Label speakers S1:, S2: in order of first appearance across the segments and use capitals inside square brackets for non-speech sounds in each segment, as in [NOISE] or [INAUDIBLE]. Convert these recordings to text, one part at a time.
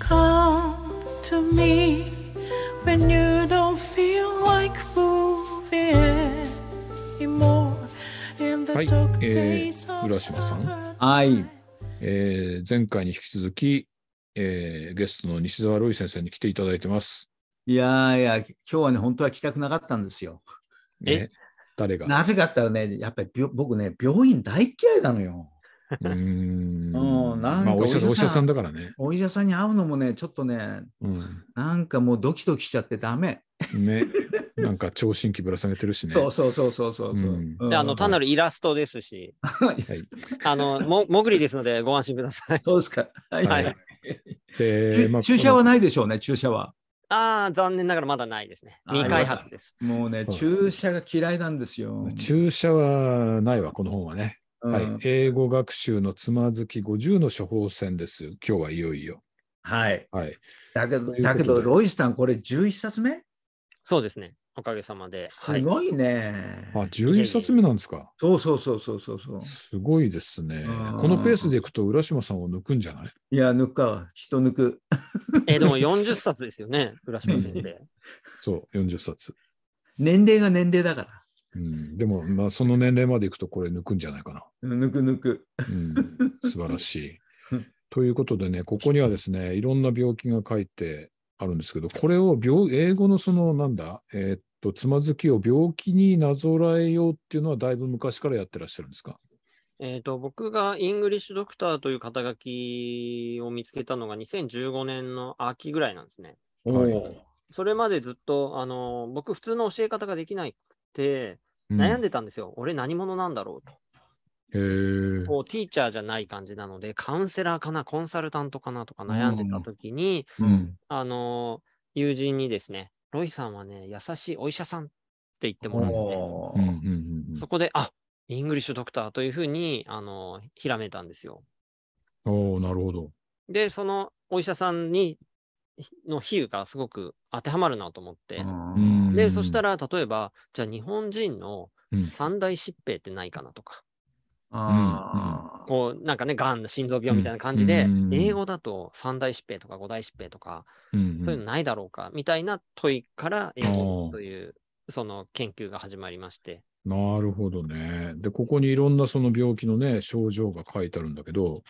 S1: Come to me when you don't feel like moving anymore. はい、
S2: えー、浦島さん。はい。えー、前回に引き続き、えー、ゲストの西澤ロイ先生に来ていただいてます。
S1: いやいや、今日はね、本当は来たくなかったんですよ。え
S2: 誰がなぜか
S1: ったらね、やっぱり僕ね、病院大嫌いなのよ。[LAUGHS] うん。なんかお医者さんだからね。お医者さんに会うのもね、ちょっとね、うん、なんかもうドキドキしちゃってダメ。
S3: ね。なん
S1: か聴診器ぶら下げてるしね。[LAUGHS] そうそうそうそうそうそう、う
S3: ん、であの単なるイラストですし、[LAUGHS] はい、あのももぐりですのでご安心ください。そうですか。はい。はい、
S1: で、まあ、注射はないでしょうね、注射は。
S3: ああ、残念ながらまだないですね。未開発です。
S1: もうね、注
S2: 射が嫌いなんですよ。注射はないわ、この本はね。はい、英語学習のつまずき50の処方箋です。今日はいよいよ。はい。はい、だけど、だけど、ロイスさん、これ
S3: 11冊目そうですね。おかげさまで。す
S2: ごいね。はい、あ、11冊目なんですか。
S3: そうそうそうそうそうすごいですね。このペー
S2: スでいくと、浦島さんを抜くんじゃないいや、抜くか。人抜く。
S3: [LAUGHS] えでも40冊ですよね、浦島先生。
S2: [LAUGHS] そう、40冊。
S1: 年齢が年齢だ
S3: から。
S2: うん、でも、まあ、その年齢までいくとこれ抜くんじゃないかな。抜く抜く。うん、素晴らしい。ということでね、ここにはですね、いろんな病気が書いてあるんですけど、これを病英語のその、なんだ、えー、っと、つまずきを病気になぞらえようっていうのは、だいぶ昔からやってらっしゃるんですか
S3: えーと、僕がイングリッシュドクターという肩書きを見つけたのが2015年の秋ぐらいなんですね。それまでずっとあの僕普通の教え方ができないって悩んでたんですよ。うん、俺何者なんだろうと。へこうティーチャーじゃない感じなので、カウンセラーかな、コンサルタントかなとか悩んでた時に、うん、あの友人にですね、ロイさんはね、優しいお医者さんって言ってもらって、そこで、あイングリッシュドクターというふうにあのひらめたんですよ。おなるほど。で、そのお医者さんにの比喩がすごく当てはまるなと思って。で、そしたら、例えば、じゃあ日本人の三大疾病ってないかなとか。
S1: あ
S3: こうなんかね、がん、心臓病みたいな感じで、英語だと三大疾病とか五大疾病とか、そういうのないだろうかみたいな問いから英語というその研究が始まりまして。
S2: なるほどね。で、ここにいろんなその病気のね、症状が書いてあるんだけど、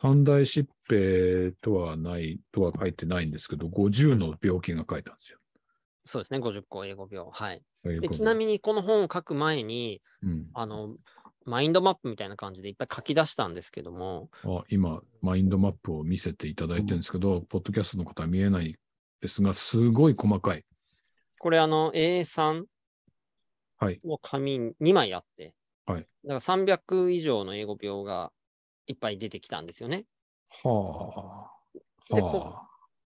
S2: 三大疾病とはない、とは書いてないんですけど、50の病気が書いた
S3: んですよ。そうですね、50個英語病。はい。でちなみに、この本を書く前に、うん、あの、マインドマップみたいな感じでいっぱい書き出したんですけども。
S2: あ今、マインドマップを見せていただいてるんですけど、うん、ポッドキャストのことは見えないですが、すごい細かい。
S3: これ、あの、A3 を紙2枚あって、はい、だから300以上の英語病がいっぱい出てきたんですよね。
S2: はあ。でこ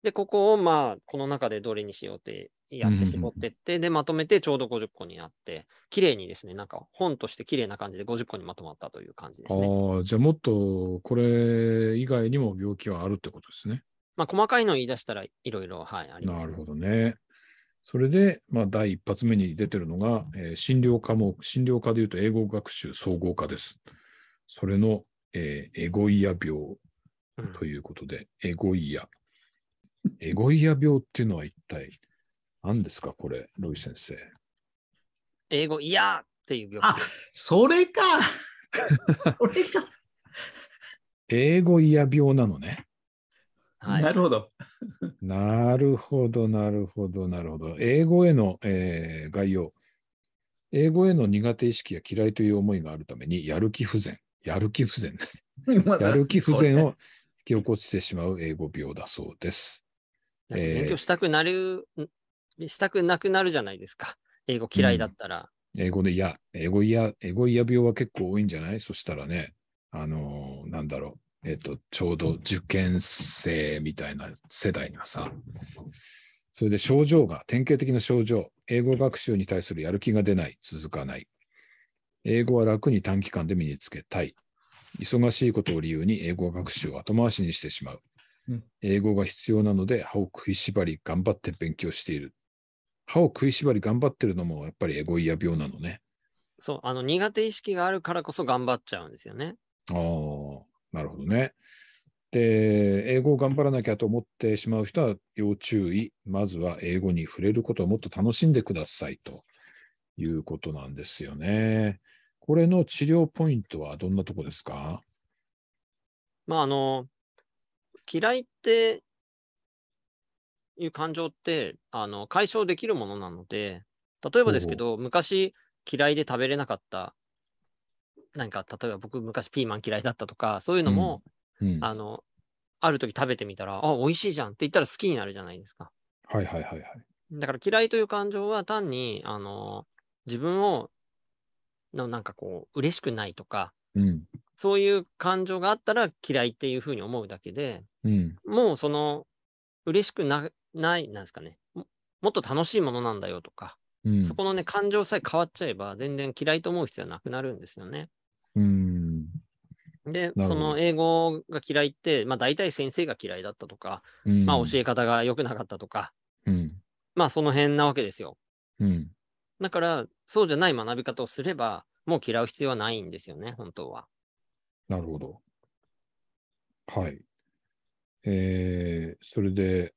S3: でここをまあこの中でどれにしようってやって絞ってって、うん、でまとめてちょうど50個になって綺麗にですねなんか本として綺麗な感じで50個にまとまったという感じ
S2: ですね。あじゃあもっとこれ以外にも病気はあるってことですね。
S3: まあ細かいの言い出したらいろいろはいあります、ね、なるほどね。
S2: それで、まあ、第一発目に出てるのが、えー、診療科も、診療科でいうと英語学習総合科です。それのえー、エゴイア病ということで、うん、エゴイア。エゴイア病っていうのは一体何ですか、これ、ロイ先生。
S3: 英語、イヤーっていう病気。あ、
S2: それか [LAUGHS] それか英語イヤ病なのね。はい、なるほど。なるほど、なるほど、なるほど。英語への、えー、概要。英語への苦手意識や嫌いという思いがあるために、やる気不全。やる気不全。
S3: [LAUGHS] やる気不全を引
S2: き起こしてしまう英語病だそうです。勉強し
S3: たくなる、えー、したくなくなるじゃないですか。英語嫌いだったら。
S2: うん、英語で嫌、英語嫌、英語嫌病は結構多いんじゃないそしたらね、あのー、なんだろう、えっ、と、ちょうど受験生みたいな世代にはさ、それで症状が、典型的な症状、英語学習に対するやる気が出ない、続かない、英語は楽に短期間で身につけたい。忙しいことを理由に英語学習を後回しにしてしまう。うん、英語が必要なので歯を食いしばり頑張って勉強している。歯を食いしばり頑張ってるのもやっぱりエゴイヤ病なのね。
S3: そう、あの苦手意識があるからこそ頑張っちゃうんですよね。ああ、
S2: なるほどね。で、英語を頑張らなきゃと思ってしまう人は要注意。まずは英語に触れることをもっと楽しんでくださいということなんですよね。これの治療ポイントはどんなとこですか
S3: まあ、あの、嫌いっていう感情って、あの、解消できるものなので、例えばですけど、昔嫌いで食べれなかった、何か、例えば僕昔ピーマン嫌いだったとか、そういうのも、うんうん、あの、ある時食べてみたら、あ、美味しいじゃんって言ったら好きになるじゃないですか。はいはいはいはい。だから嫌いという感情は単に、あの、自分をのなんかこう、嬉しくないとか、うん、そういう感情があったら嫌いっていうふうに思うだけで、うん、もうその、嬉しくなないなんですかねも、もっと楽しいものなんだよとか、うん、そこのね、感情さえ変わっちゃえば、全然嫌いと思う必要はなくなるんですよね。うんで、その英語が嫌いって、まあ、大体先生が嫌いだったとか、うん、まあ教え方が良くなかったとか、うん、まあその辺なわけですよ。うん、だから、そうじゃない学び方をすれば、もう嫌う必要はないんですよね、本当は。なるほど。
S2: はい。えー、それで、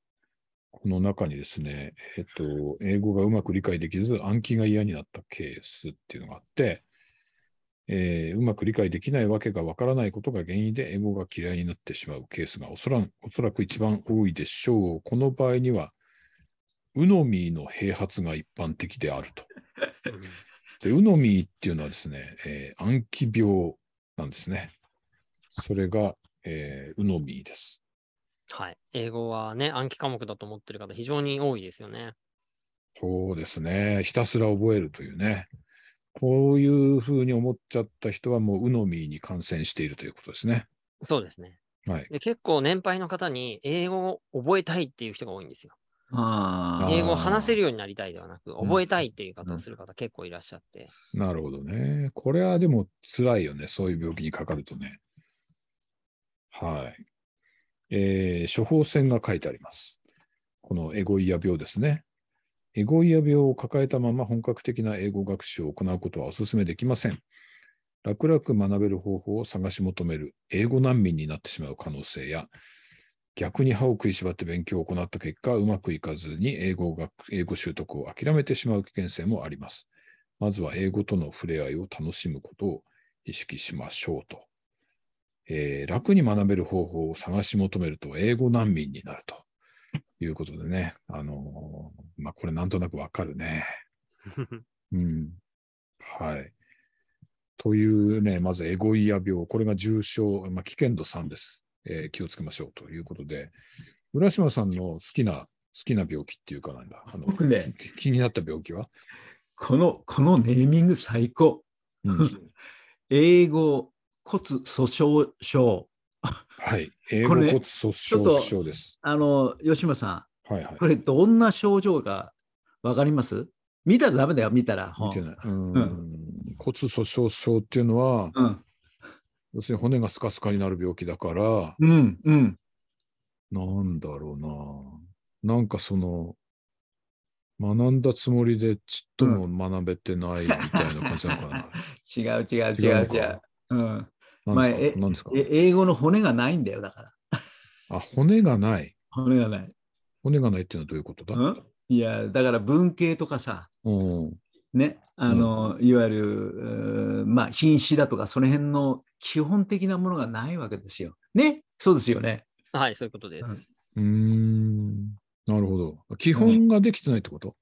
S2: この中にですね、えっと、英語がうまく理解できず、暗記が嫌になったケースっていうのがあって、えー、うまく理解できないわけがわからないことが原因で英語が嫌いになってしまうケースがおそらおそらく一番多いでしょう。この場合には、うのみの併発が一般的であると。で、ノミーっていうのはです
S3: ね、え
S2: ー、暗記病なんですね。それが、えー、うのみで
S3: す。はい。英語はね、暗記科目だと思ってる方、非常に多いですよね。
S2: そうですね。ひたすら覚えるというね。こういうふうに思っちゃった人は、もう、うのみに感染しているということですね。そうですね。はい、
S3: で結構、年配の方に、英語を覚えたいっていう人が多いんですよ。
S2: 英語を話せ
S3: るようになりたいではなく、覚えたいっていう方をする方結構いらっしゃって、
S2: うんうん、なるほどね。これはでも辛いよね。そういう病気にかかるとね。はい。えー、処方箋が書いてあります。このエゴイア病ですね。エゴイア病を抱えたまま本格的な英語学習を行うことはお勧めできません。楽々学べる方法を探し求める英語難民になってしまう可能性や、逆に歯を食いしばって勉強を行った結果、うまくいかずに英語英語習得を諦めてしまう危険性もあります。まずは英語との触れ合いを楽しむことを意識しましょうと。えー、楽に学べる方法を探し求めると英語難民になるということでね、あのー、まあ、これなんとなくわかるね。[LAUGHS] うん。はい。というね、まずエゴイア病、これが重症、まあ、危険度3です。えー、気をつけましょうということで、浦島さんの好きな、好きな病気っていうかなんだ、あの僕ね、気になった病気はこの、このネーミング最高。
S1: うん、[LAUGHS] 英語骨粗鬆症。はい、[LAUGHS] 英語骨粗鬆症です。あの、吉村さん、はいはい、これどんな症状かわ
S2: かります見たらダメだよ、見たら。見てない。う
S1: ん、
S2: 骨粗鬆症っていうのは、うん要するに骨がスカスカになる病気だから、うんうん、なんだろうななんかその学んだつもりでちっとも学べてないみたいな感じなのかな、[LAUGHS] う
S1: ん、違う違う違う違う。
S2: うん、何
S1: ですか英語の骨がないんだよだから。
S2: あ骨がない。骨がない。骨がないっていうのはどういうことだ、うん、い
S1: やだから文系とかさ、
S2: うん、ね、あの、うん、いわゆる、
S1: まあ、品種だとか、その辺の基本的なものがないわけですよ。ね、そうです
S2: よね。
S3: はい、そういうことです。
S2: うん、なるほど。基本ができてないってこと、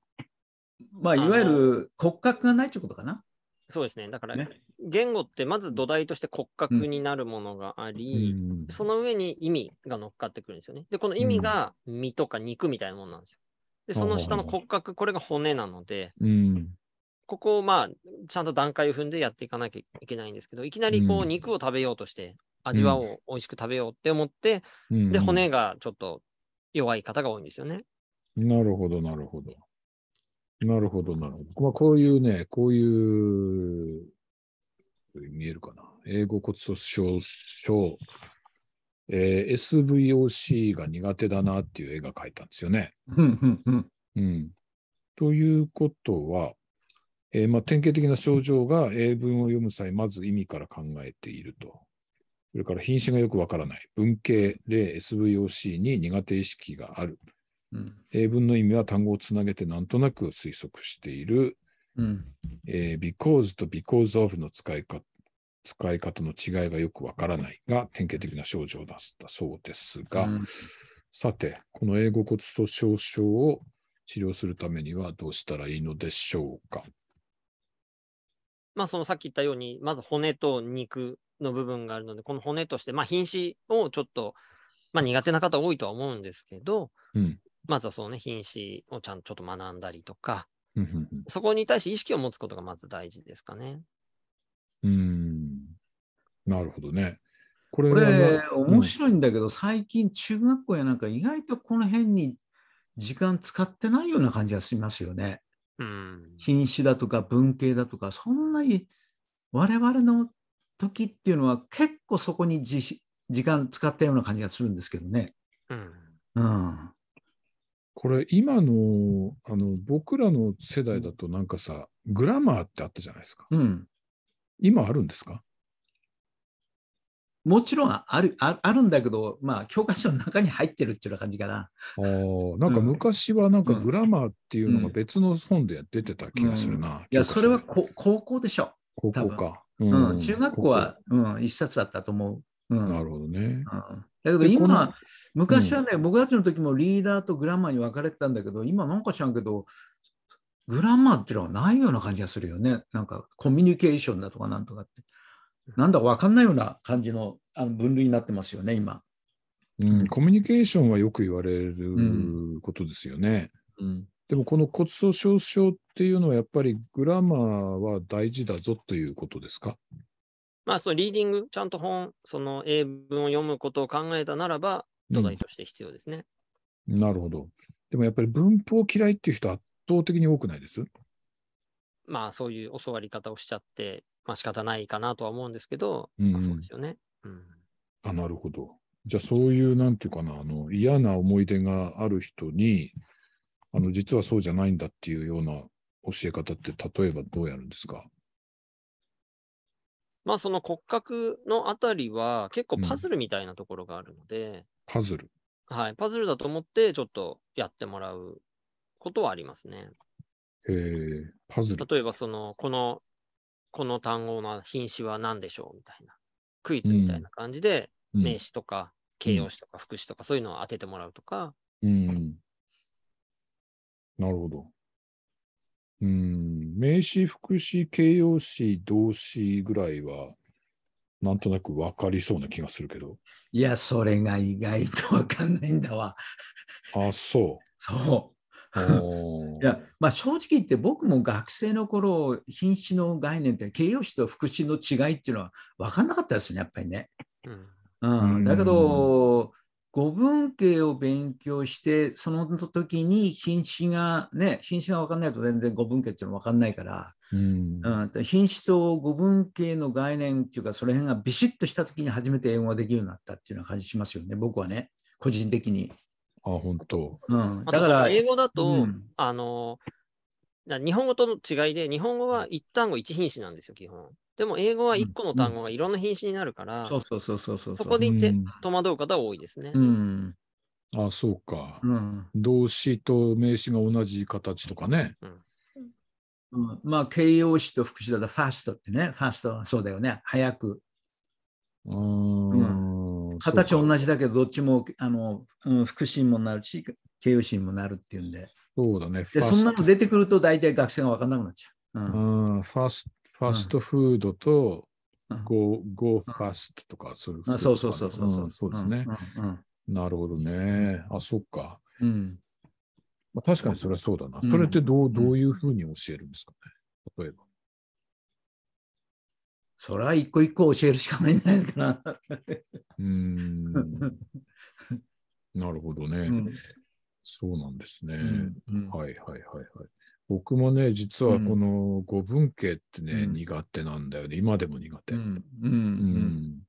S3: うん、まあ、いわゆる骨格がないってことかな。そうですね。だから、ね、言語ってまず土台として骨格になるものがあり、うん、その上に意味が乗っかってくるんですよね。で、この意味が身とか肉みたいなものなんですよ。で、その下の骨格、これが骨なので、うん、ここをまあ、ちゃんと段階を踏んでやっていかなきゃいけないんですけど、いきなりこう肉を食べようとして、味わおう、美味しく食べようって思って、うん、で、骨がちょっと弱い方が多いんですよね。
S2: なるほど、なるほど。なるほど、なるほど。まあ、こういうね、こういう、見えるかな。英語骨粗鬆症、えー、SVOC が苦手だなっていう絵が描いたんですよね。うん。ということは、えー、まあ、典型的な症状が英文を読む際、まず意味から考えていると。それから品種がよくわからない。文系、例、SVOC に苦手意識がある。うん、英文の意味は単語をつなげてなんとなく推測している。うんえー、because と because of の使い方使い方の違いがよくわからないが典型的な症状だったそうですが、うん、さて、この英語骨粗鬆症を治療するためにはどうしたらいいのでしょうか。
S3: まあ、そのさっき言ったように、まず骨と肉の部分があるので、この骨として、まあ、瀕をちょっと、まあ、苦手な方多いとは思うんですけど、うん、まずはそのね、品種をちゃんとちょっと学んだりとか、そこに対して意識を持つことがまず大事ですかね。う
S2: ん、なるほどね。これ、これ面白いんだけ
S1: ど、最近中学校やなんか意外とこの辺に時間使ってないような感じがしますよね。品種だとか文系だとかそんなに我々の時っていうのは結構そこに時間使ったような感じ
S2: がするんですけどね。うん、うんこれ今のあの僕らの世代だとなんかさ、グラマーってあったじゃないですか。うん、今あるんですかもちろんあるあるんだけど、
S1: まあ、教科書の中に入ってるっていう感じかな。
S2: なんか昔はなんかグラマーっていうのが別の本で出てた気がするな。うんうん、いや、それは高校でしょ。高校か。うん、中学校は、うん、一冊だったと思う。うん、なるほどね。だ
S1: けど今、昔はね、僕たちの時もリーダーとグラマーに分かれてたんだけど、今なんか知らんけど、グラマーっていうのはないような感じがするよね。なんかコミュニケーションだとかなんとかって。なんだか分かんないような感じのあの分類になってますよね、今。
S2: うん、コミュニケーションはよく言われることですよね。うん、うん、でもこの骨粗しょう症っていうのはやっぱりグラマーは大事だぞということですか
S3: まあそのリーディング、ちゃんと本、その英文を読むことを考えたならば、土台として必要ですね、
S2: うん、なるほど。でもやっぱり文法嫌いっていう人圧倒的に多くないです
S3: まあそういう教わり方をしちゃって、まあ仕方ないかなとは思うんですけど、うん、まあ、そうですよね。うん、
S2: あなるほど。じゃあそういうなんていうかなあの嫌な思い出がある人にあの実はそうじゃないんだっていうような教え方って例えばどうやるんですか
S3: まあその骨格のあたりは結構パズルみたいなところがあるので、うん、パズルはいパズルだと思ってちょっとやってもらうことはありますね
S2: へえ、パズル。
S3: 例えば、その、この、この単語の品詞は何でしょうみたいな、
S2: クイズみたいな
S3: 感じで、名詞とか、形容詞とか、副詞とか、そういうのを当ててもらうとか。
S2: うん。なるほど。うん、名詞、副詞、形容詞、動詞ぐらいは、なんとなく分かりそうな気がするけど。
S1: いや、それが意外と分かんないんだわ。あ、そう。そう。いやまあ、正直言って僕も学生の頃品詞の概念って形容詞と副詞の違いっていうのは分かんなかったですねやっぱりね。うん、うん、だけど語文系を勉強してその時に品詞がね品詞が分かんないと全然語文系っていうの分かんないから、うん、うん、品詞と語文系の概念っていうかその辺がビシッとした時に初めて英語ができるようになったっていうような感じしますよね僕はね個人的に。あ、本当。うん、だから、英語だと、うん、
S3: あの、日本語との違いで、日本語は一単語一品種なんですよ、基本。でも、英語は一個の単語がいろんな品種になるから、そこで言って戸惑う方多いですね。う
S2: ん、ああ、そうか、うん。動詞と名詞が同じ形とかね。
S1: うん、まあ、形容詞と副詞だと、ファストってね、ファストはそうだよね、早く。うん形同じだけど、どっちもあの、うん、副審もなるし、経由審もなるっていうんで。そうだね。で、そんなの出てくると大体学生が分からなくなっち
S2: ゃう。うん、うんファスファストフードと、うん、ゴー、ゴーファストとか、そうですね。そうそうそうそう。うん、そうですね、うん。なるほどね。あ、そっか。うん。まあ、確かにそれはそうだな。それってどう,、どういうふうに教えるんですかね。例えば。
S1: それは一個一個教えるしかないんじゃないかな。うん。な
S2: るほどね、うん、そうなんですね、うんうん、はいはいはいはい。僕もね、実はこの五文系ってね、苦手なんだよね。今でも苦手。うん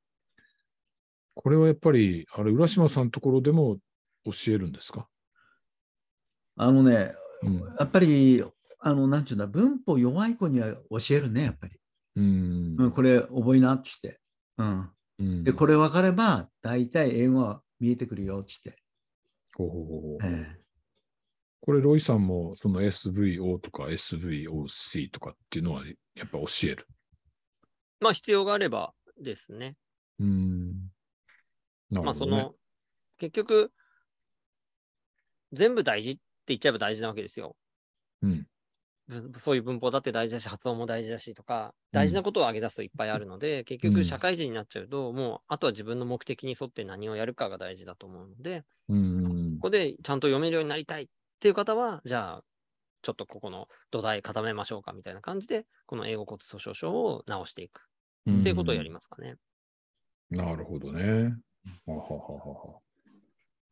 S2: これはやっぱり、あれ、浦島さんのところでも教えるんですかあのね、
S1: やっぱり、あの、なんちゅうんだ、文法弱い子には教えるね、やっぱり。うん、これ覚えなってして、うん、うん、でこれ分かれば大体英語は見えてくるよって。
S2: ほうほうほうえこれ、ロイさんも、その SVO とか SVOC とかっていうのは、やっぱ教える
S3: まあ、必要があればですね。うん。なるほど、ね、まあ、その、結局、全部大事って言っちゃえば大事なわけですよ。うん。そういう文法だって大事だし、発音も大事だしとか、大事なことを挙げ出すといっぱいあるので、うん、結局社会人になっちゃうと、もうあとは自分の目的に沿って何をやるかが大事だと思うので、うん、ここでちゃんと読めるようになりたいっていう方は、じゃあ、ちょっとここの土台固めましょうかみたいな感じで、この英語骨粗しょう症を直していくっていうことをやりますかね。
S2: うん、なるほどね。
S3: ははは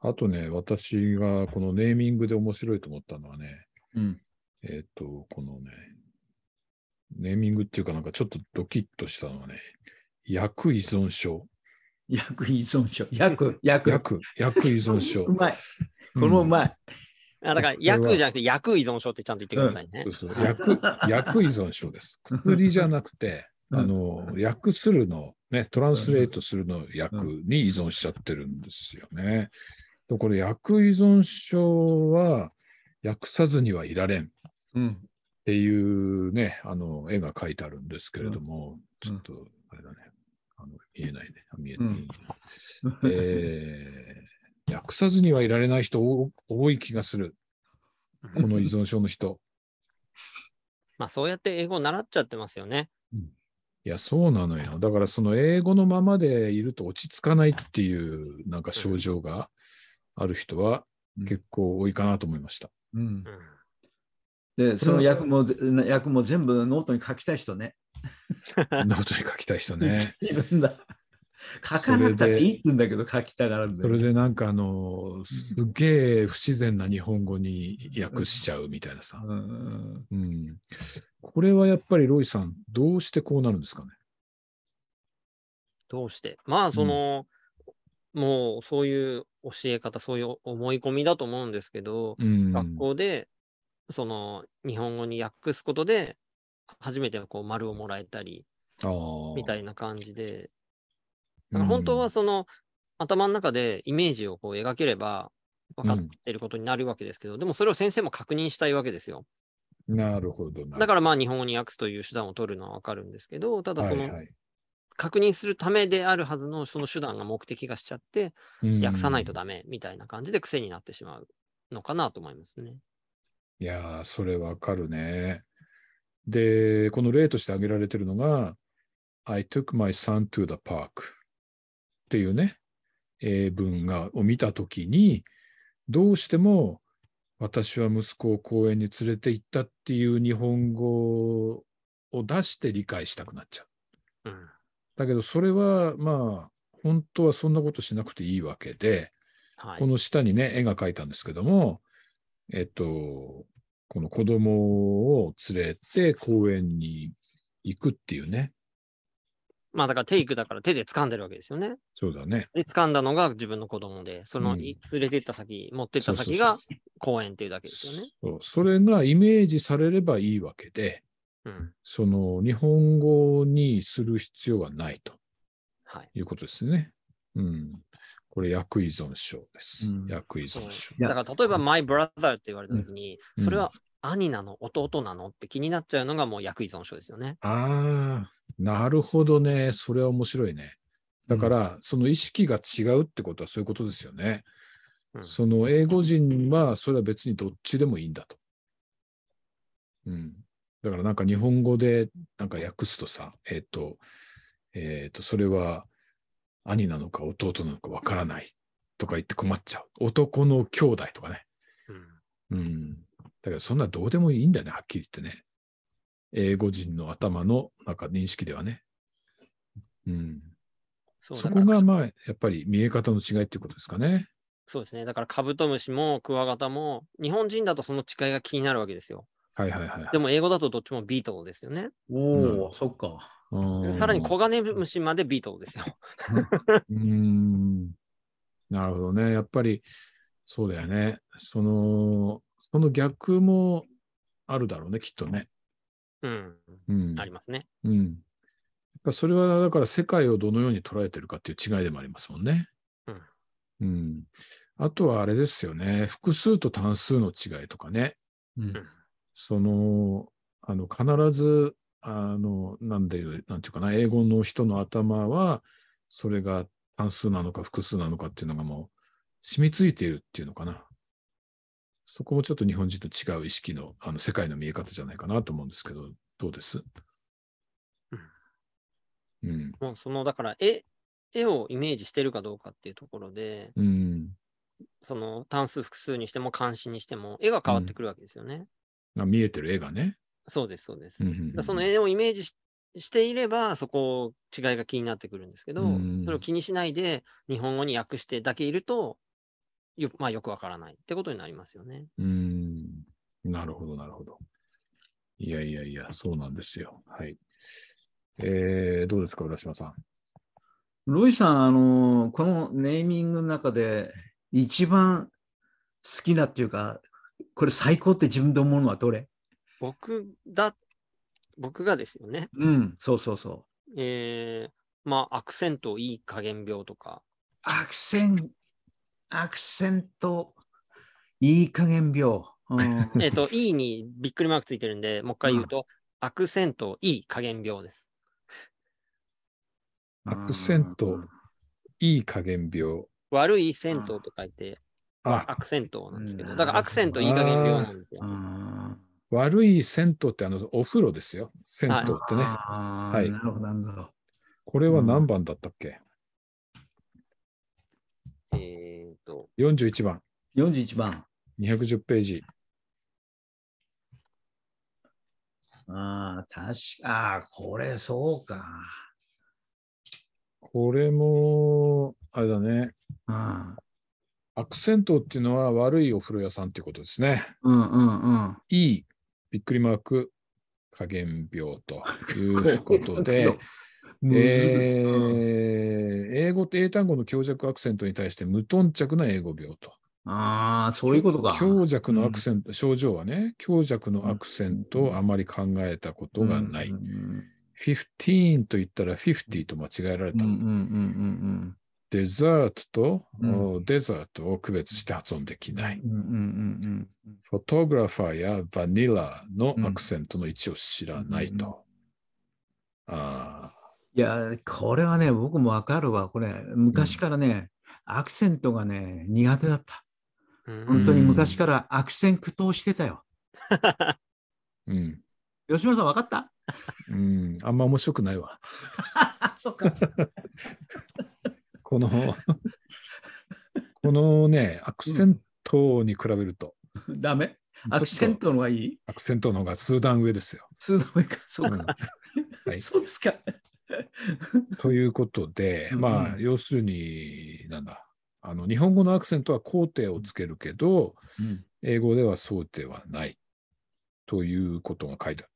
S2: あとね、私がこのネーミングで面白いと思ったのはね、うん、えっ、ー、と、このね、ネーミングっていうかなんかちょっとドキッとしたのはね、薬依存症。薬依存症。薬、薬。薬、薬依存症。う
S3: まい。これもうまい。うん、あだから薬じゃなくて薬依存症ってちゃんと言ってくださいね。うん、そうそう薬
S2: 薬依存症です。薬じゃなくて、あの、薬するの、ね、トランスレートするの薬に依存しちゃってるんですよね。これ、薬依存症は、訳さずにはいられん。っていうね、あの、絵が描いてあるんですけれども、ちょっと、あれだね、あの見えないね。見えない、い。うん、えー、[LAUGHS] 訳さずにはいられない人多い気がする。この依存症の人。
S3: [LAUGHS] まあ、そうやって英語習っちゃってますよね。うん、い
S2: や、そうなのよ。だから、その英語のままでいると落ち着かないっていう、なんか症状がある人は結構多いかなと思いました。うん、うん
S1: で、その役も、役も全部ノートに書きたい人ね。[LAUGHS] ノー
S2: トに書きたい人ね。
S1: [LAUGHS] だ。書かなくたっていいって言うんだけど書きたがるんだそれ
S2: でなんかあのすげえ不自然な日本語に訳しちゃうみたいなさ、うん、うん、これはやっぱりロイさんどうしてこうなるんですかね
S3: どうしてまあその、うん、もうそういう教え方そういう思い込みだと思うんですけど、うん、学校でその日本語に訳すことで、初めてこう丸をもらえたり、みたいな感じで、だから本当はその、うん、頭の中でイメージをこう描ければ分かってることになるわけですけど、うん、でもそれを先生も確認したいわけですよ。
S2: なるほどだ
S3: からまあ日本語に訳すという手段を取るのは分かるんですけど、ただその、はいはい、確認するためであるはずのその手段が目的がしちゃって、訳さないとダメみたいな感じで癖になってしまうのかなと思いますね。
S2: いやー、それわかるね。で、この例として挙げられてるのが、I took my son to the park っていうね、英文がを見たときに、どうしても私は息子を公園に連れて行ったっていう日本語を出して理解したくなっちゃう。うん、だけど、それはまあ、本当はそんなことしなくていいわけで、はい、この下にね、絵が描いたんですけども、えっと、この子供を連れて公園に行くっていうね。
S3: まあだからテイクだから手で掴んでるわけですよね。そうだね。で、掴んだのが自分の子供で、その、連れてった先、持ってった先が公園っていうだけですよね。
S2: そうそれがイメージされればいいわけで、うん、その日本語にする必要はないとはい。いうことですね。うん。これ薬依存症です。うん、薬依存症。だか
S3: ら例えば、マイ・ブラザーって言われたときに、うん、それは兄なの、弟なのって気になっちゃうのがもう薬依存症ですよね。
S2: ああ、なるほどね。それは面白いね。だから、その意識が違うってことはそういうことですよね。うん、その英語人は、それは別にどっちでもいいんだと。うん。だからなんか日本語でなんか訳すとさ、えっ、ー、と、えっ、ー、と、それは、兄なのか弟なのかわからないとか言って困っちゃう。男の兄弟とかね。うん。うん、だからそんなどうでもいいんだよね、はっきり言ってね。英語人の頭のなんか認識ではね。うん。そそこがまあ、やっぱり見え方の違いっていうことですかね。
S3: そうですね。だからカブトムシもクワガタも、日本人だとその違いが気になるわけですよ。はいはいはい。でも英語だとどっちもビートルですよね。おお、うん、
S1: そっか。さ
S3: らにコガネムシまでビートルですよ。
S2: うん。なるほどね。やっぱり、そうだよね。その、その逆もあるだろうね、きっとね。
S3: うん。うん、ありますね。
S2: うん。やっぱそれは、だから世界をどのように捉えてるかっていう違いでもありますもんね。うん。うん。あとはあれですよね。複数と単数の違いとかね。うん。その、あの、必ずあの、なんで、なんていうかな、英語の人の頭は、それが単数なのか複数なのかっていうのがもう、染みついているっていうのかな。そこもちょっと日本人と違う意識の、あの、世界の見え方じゃないかなと思うんですけど、どうです
S3: うん。もうその、だから、絵、絵をイメージしてるかどうかっていうところで、うん。その単数複数にしても関心にしても絵が変わってくるわけですよね。うん、見えてる絵がね。そうです、そうです。その絵をイメージしていれば、そこ、違いが気になってくるんですけど、それを気にしないで、日本語に訳してだけいると、よ,、まあ、よくわからないってことになりますよね。
S2: うん。
S3: なるほど、なるほど。いやいやいや、
S2: そうなんですよ。はい。えー、どうですか、浦島さん。
S1: ロイさん、あの、このネーミングの中で、一番好きなっていうか、これ最高って自分で思うのはどれ
S3: 僕だ、僕がですよね。う
S1: ん、そうそうそ
S3: う。えー、まあ、アクセントいい加減病とか。
S1: アクセン、アクセントいい加減病。うん、[LAUGHS] えっと、E
S3: にびっくりマークついてるんで、もう一回言うと、うん、アクセントいい加減病です。
S2: アクセントいい加減病。
S3: 悪い銭湯と書いて、アクセントなんですけど、だからアクセントいい加減病なんですよ。
S2: 悪い銭湯ってあのお風呂ですよ、銭湯ってね。はい、なるほど、なるほど。これは何番だったっけ、うん、えー、っと、41番。41番。210ページ。
S1: ああ、確か、ああ、これそうか。
S2: これも、あれだね。うん。悪銭湯っていうのは悪いお風呂屋さんっていうことですね。うんうんうん。いいびっくりマーク、加減病ということで、[LAUGHS] えー、英語と英単語の強弱アクセントに対して無頓着な英語病と。ああ、そういうことか。強弱のアクセント、うん、症状はね、強弱のアクセントをあまり考えたことがない。うんうん、15と言ったら50と間違えられた。デザートと、デザートを区別して発音できない。フォトグラファーやバニラのアクセントの位置を知らないと。あ
S1: いや、これはね、僕もわかるわ。これ、昔からね、うん、アクセントがね、苦手だった。
S2: 本当に昔
S1: から悪戦苦闘してたよ。うん、吉村さん、わかった
S2: うん、あんま面白くないわ。
S1: [LAUGHS] そっか。
S2: このこのね、アクセントに比べると。ダメアクセントの方がいいアクセントの方が数段上ですよ。数段上か、そうか。はい、[LAUGHS] そうですか。ということで、まあ、要するに、なんだ、あの日本語のアクセントは肯定をつけるけど、うん、英語ではそうではないということが書いてあ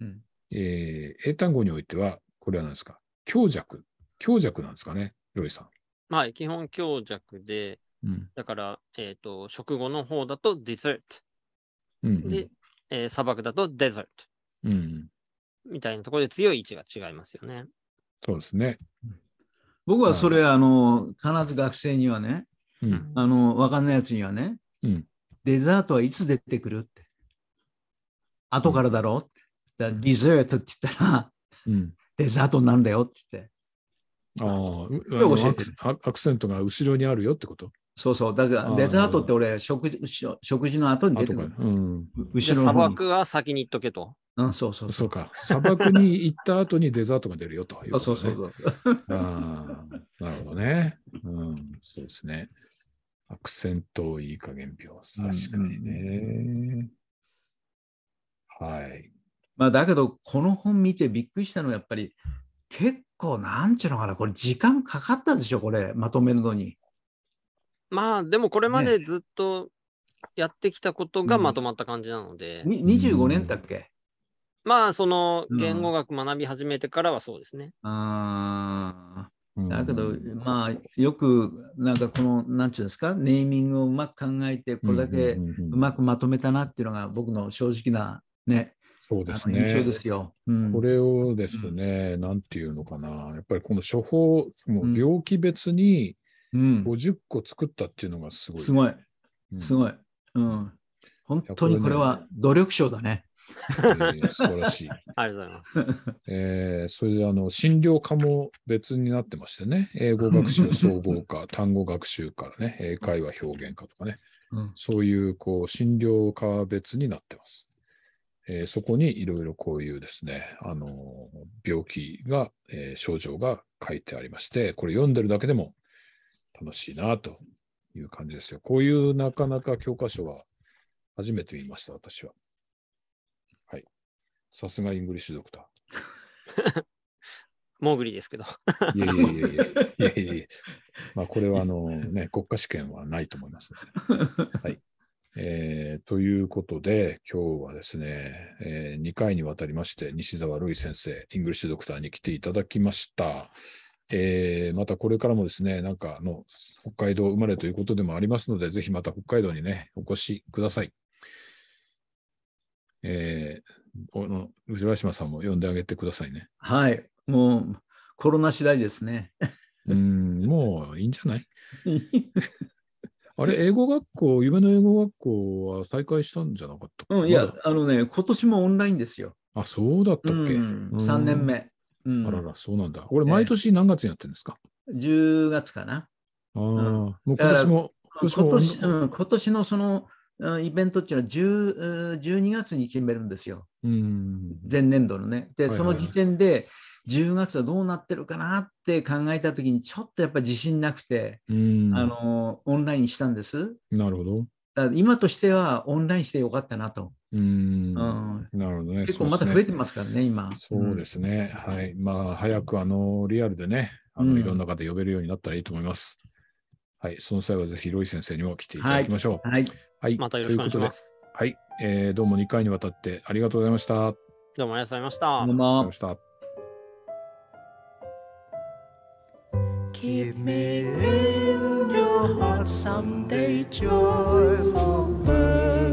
S2: る。うんえー、英単語においては、これは何ですか強弱。強弱なんですかね、ロイさん。
S3: はい、基本強弱で、うん、だから、えっ、ー、と、食後の方だとデザート。うんうん、で、えー、砂漠だとデザート。うん、みたいなところで強い位置が違いますよね。
S2: そうですね。
S1: 僕はそれ、はい、あの、必ず学生にはね、うん、あの、わかんないやつにはね、うん、デザートはいつ出てくるって。後からだろうって。デザートって言ったら、うん、[LAUGHS] デザートなんだよ
S2: って言って。ああアクセントが後ろにあるよってことそうそう。だか
S1: らデザートって俺、食事
S2: 食事の後に出てくる。
S1: うん、後ろ砂漠
S3: は先に行っとけと。
S1: うん、そうそうそう。そうか。砂漠
S2: に行った後にデザートが出るよということ、ね。[LAUGHS] そうそうそうあなるほどね。
S3: うん、そうですね。
S2: アクセントいい加減秒。確かにね。
S1: はい。まあ、だけど、この本見てびっくりしたのは、やっぱり結構、なんちゅうのかな、これ、時間かかったでしょ、これ、まとめるのに。
S3: まあ、でもこれまでずっとやってきたことがまとまった感じなので。ね、25年だっけ、うん、まあ、その言語学学び始めてからはそうですね。うん、
S1: あだけど、まあ、よく、なんかこの、なんちゅうんですか、ネーミングをうまく考えて、これだけうまくまとめたなっていうのが、僕の正直
S2: なね、そうですね。ですよ。これをですね、うん、なんていうのかな、やっぱりこの処方、もう病気別に50個作ったっていうのがすごい、ねうん、すごい。すごい。うん。本当にこれは努力賞だね。
S3: えー、素晴らしい。ありがとうございま
S2: す。えー、それであの診療科も別になってましてね、英語学習総合科、単語学習科ね、英会話表現科とかね、うん、そういうこう診療科別になってます。えー、そこにいろいろこういうですね、あのー、病気が、えー、症状が書いてありまして、これ読んでるだけでも楽しいなという感じですよ。こういうなかなか教科書は初めて見ました、私は。はい。さすがイングリッシュドクター。モー
S3: グリですけど。いやいやいやいやいやいや
S2: まあこれはあのね、国家試験はないと思います、ね、はい。えー、ということで、今日はですね、えー、2回にわたりまして、西澤るい先生、イングリッシュドクターに来ていただきました。えー、またこれからもですね、なんかの北海道生まれということでもありますので、ぜひまた北海道にね、お越しください。えー、浦島さんも呼んであげてくださいね。はい、もうコロナ次第ですね。うん、もういいんじゃない [LAUGHS] あれ、英語学校、夢の英語学校は再開したんじゃなかったうん、いや、あのね、今年もオンラインですよ。あ、そうだったっけ、うん、?3 年目。うん、あらら、そうなんだ。俺、毎年何月にやってるんですか、
S1: えー、?10 月かな。あ
S2: あ、うん、もう今年も。
S1: 今年今年、うん、今年のその、イベントっていうのは10 12月に決めるんですよ、前年度のね。で、その時点で、10月はどうなってるかなって考えた時にちょっとやっぱ自信なくて、
S2: あの
S1: オンラインしたんです。なるほど。だ今としてはオンラインしてよかったなと。
S2: うん、うん、なるほどね。結構また増えてますからね、今。そうですね。うん、はい。まあ、早くあの、リアルでね、あの、いろんな方呼べるようになったらいいと思います。うん、はい。その際はぜひ、ロイ先生にも来ていただきましょう。はい。はい。はい、またよろしくお願いします。いはい。えー、どうも2回にわたってありがとうございました。ど
S3: うもありがとうございました。
S2: どうも。ありがとうございました。
S3: Keep me in your heart
S1: someday joyful.